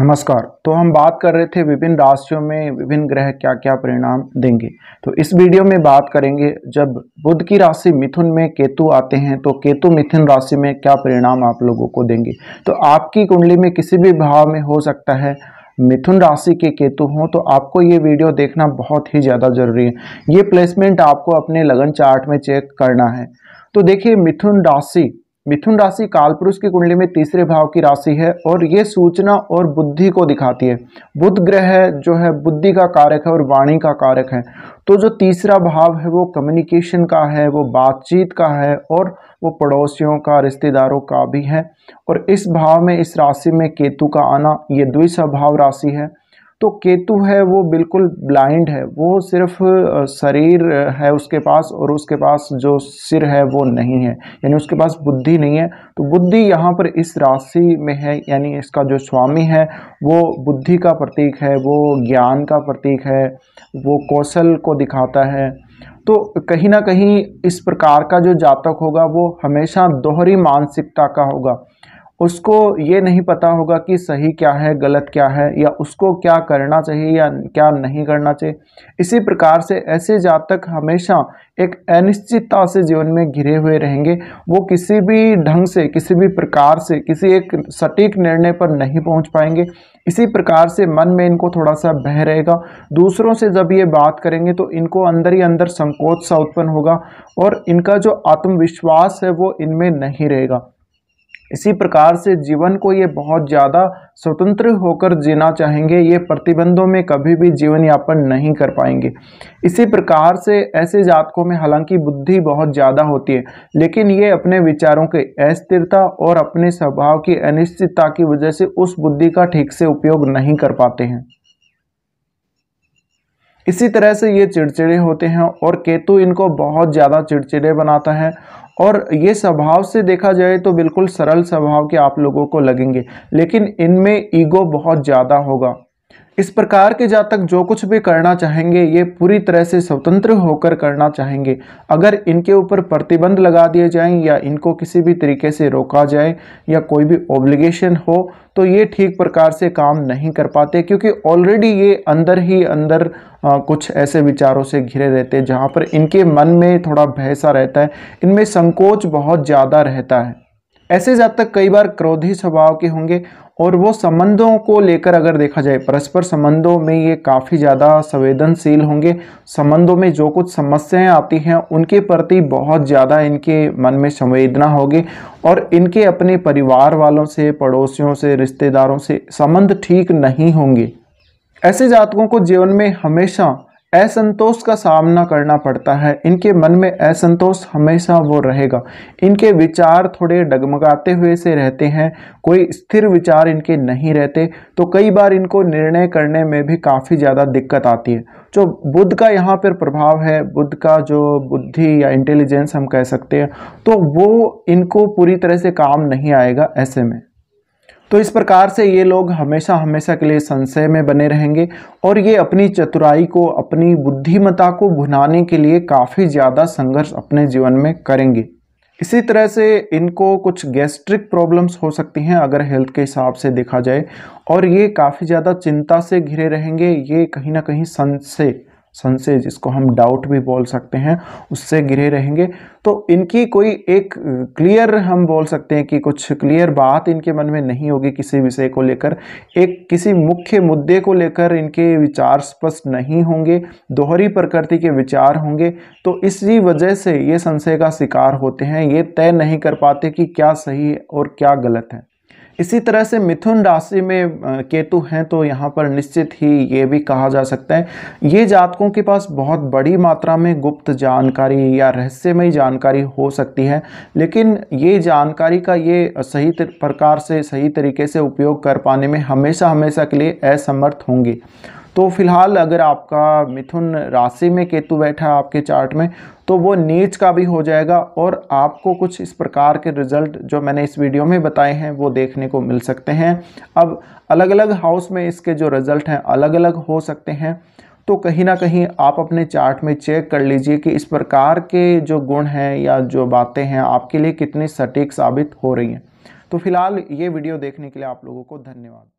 नमस्कार तो हम बात कर रहे थे विभिन्न राशियों में विभिन्न ग्रह क्या क्या परिणाम देंगे तो इस वीडियो में बात करेंगे जब बुध की राशि मिथुन में केतु आते हैं तो केतु मिथुन राशि में क्या परिणाम आप लोगों को देंगे तो आपकी कुंडली में किसी भी भाव में हो सकता है मिथुन राशि के केतु हों तो आपको ये वीडियो देखना बहुत ही ज़्यादा जरूरी है ये प्लेसमेंट आपको अपने लगन चार्ट में चेक करना है तो देखिए मिथुन राशि मिथुन राशि कालपुरुष की कुंडली में तीसरे भाव की राशि है और ये सूचना और बुद्धि को दिखाती है बुध ग्रह जो है बुद्धि का कारक है और वाणी का कारक है तो जो तीसरा भाव है वो कम्युनिकेशन का है वो बातचीत का है और वो पड़ोसियों का रिश्तेदारों का भी है और इस भाव में इस राशि में केतु का आना ये द्विस्वभाव राशि है तो केतु है वो बिल्कुल ब्लाइंड है वो सिर्फ शरीर है उसके पास और उसके पास जो सिर है वो नहीं है यानी उसके पास बुद्धि नहीं है तो बुद्धि यहाँ पर इस राशि में है यानी इसका जो स्वामी है वो बुद्धि का प्रतीक है वो ज्ञान का प्रतीक है वो कौशल को दिखाता है तो कहीं ना कहीं इस प्रकार का जो जातक होगा वो हमेशा दोहरी मानसिकता का होगा उसको ये नहीं पता होगा कि सही क्या है गलत क्या है या उसको क्या करना चाहिए या क्या नहीं करना चाहिए इसी प्रकार से ऐसे जातक हमेशा एक अनिश्चितता से जीवन में घिरे हुए रहेंगे वो किसी भी ढंग से किसी भी प्रकार से किसी एक सटीक निर्णय पर नहीं पहुंच पाएंगे इसी प्रकार से मन में इनको थोड़ा सा बह रहेगा दूसरों से जब ये बात करेंगे तो इनको अंदर ही अंदर संकोच सा उत्पन्न होगा और इनका जो आत्मविश्वास है वो इनमें नहीं रहेगा इसी प्रकार से जीवन को ये बहुत ज़्यादा स्वतंत्र होकर जीना चाहेंगे ये प्रतिबंधों में कभी भी जीवन यापन नहीं कर पाएंगे इसी प्रकार से ऐसे जातकों में हालांकि बुद्धि बहुत ज़्यादा होती है लेकिन ये अपने विचारों के अस्थिरता और अपने स्वभाव की अनिश्चितता की वजह से उस बुद्धि का ठीक से उपयोग नहीं कर पाते हैं इसी तरह से ये चिड़चिड़े होते हैं और केतु इनको बहुत ज़्यादा चिड़चिड़े बनाता है और ये स्वभाव से देखा जाए तो बिल्कुल सरल स्वभाव के आप लोगों को लगेंगे लेकिन इनमें ईगो बहुत ज़्यादा होगा इस प्रकार के जातक जो कुछ भी करना चाहेंगे ये पूरी तरह से स्वतंत्र होकर करना चाहेंगे अगर इनके ऊपर प्रतिबंध लगा दिए जाएं या इनको किसी भी तरीके से रोका जाए या कोई भी ऑब्लिगेशन हो तो ये ठीक प्रकार से काम नहीं कर पाते क्योंकि ऑलरेडी ये अंदर ही अंदर आ, कुछ ऐसे विचारों से घिरे रहते हैं जहाँ पर इनके मन में थोड़ा भैसा रहता है इनमें संकोच बहुत ज़्यादा रहता है ऐसे जातक कई बार क्रोधी स्वभाव के होंगे और वो संबंधों को लेकर अगर देखा जाए परस्पर संबंधों में ये काफ़ी ज़्यादा संवेदनशील होंगे संबंधों में जो कुछ समस्याएं आती हैं उनके प्रति बहुत ज़्यादा इनके मन में संवेदना होगी और इनके अपने परिवार वालों से पड़ोसियों से रिश्तेदारों से संबंध ठीक नहीं होंगे ऐसे जातकों को जीवन में हमेशा असंतोष का सामना करना पड़ता है इनके मन में असंतोष हमेशा वो रहेगा इनके विचार थोड़े डगमगाते हुए से रहते हैं कोई स्थिर विचार इनके नहीं रहते तो कई बार इनको निर्णय करने में भी काफ़ी ज़्यादा दिक्कत आती है जो बुद्ध का यहाँ पर प्रभाव है बुद्ध का जो बुद्धि या इंटेलिजेंस हम कह सकते हैं तो वो इनको पूरी तरह से काम नहीं आएगा ऐसे में तो इस प्रकार से ये लोग हमेशा हमेशा के लिए संशय में बने रहेंगे और ये अपनी चतुराई को अपनी बुद्धिमता को भुनाने के लिए काफ़ी ज़्यादा संघर्ष अपने जीवन में करेंगे इसी तरह से इनको कुछ गैस्ट्रिक प्रॉब्लम्स हो सकती हैं अगर हेल्थ के हिसाब से देखा जाए और ये काफ़ी ज़्यादा चिंता से घिरे रहेंगे ये कहीं ना कहीं संशय संशय जिसको हम डाउट भी बोल सकते हैं उससे घिरे रहेंगे तो इनकी कोई एक क्लियर हम बोल सकते हैं कि कुछ क्लियर बात इनके मन में नहीं होगी किसी विषय को लेकर एक किसी मुख्य मुद्दे को लेकर इनके विचार स्पष्ट नहीं होंगे दोहरी प्रकृति के विचार होंगे तो इसी वजह से ये संशय का शिकार होते हैं ये तय नहीं कर पाते कि क्या सही और क्या गलत है इसी तरह से मिथुन राशि में केतु हैं तो यहाँ पर निश्चित ही ये भी कहा जा सकता है ये जातकों के पास बहुत बड़ी मात्रा में गुप्त जानकारी या रहस्यमय जानकारी हो सकती है लेकिन ये जानकारी का ये सही प्रकार से सही तरीके से उपयोग कर पाने में हमेशा हमेशा के लिए असमर्थ होंगी तो फिलहाल अगर आपका मिथुन राशि में केतु बैठा है आपके चार्ट में तो वो नीच का भी हो जाएगा और आपको कुछ इस प्रकार के रिजल्ट जो मैंने इस वीडियो में बताए हैं वो देखने को मिल सकते हैं अब अलग अलग हाउस में इसके जो रिज़ल्ट हैं अलग अलग हो सकते हैं तो कहीं ना कहीं आप अपने चार्ट में चेक कर लीजिए कि इस प्रकार के जो गुण हैं या जो बातें हैं आपके लिए कितनी सटीक साबित हो रही हैं तो फिलहाल ये वीडियो देखने के लिए आप लोगों को धन्यवाद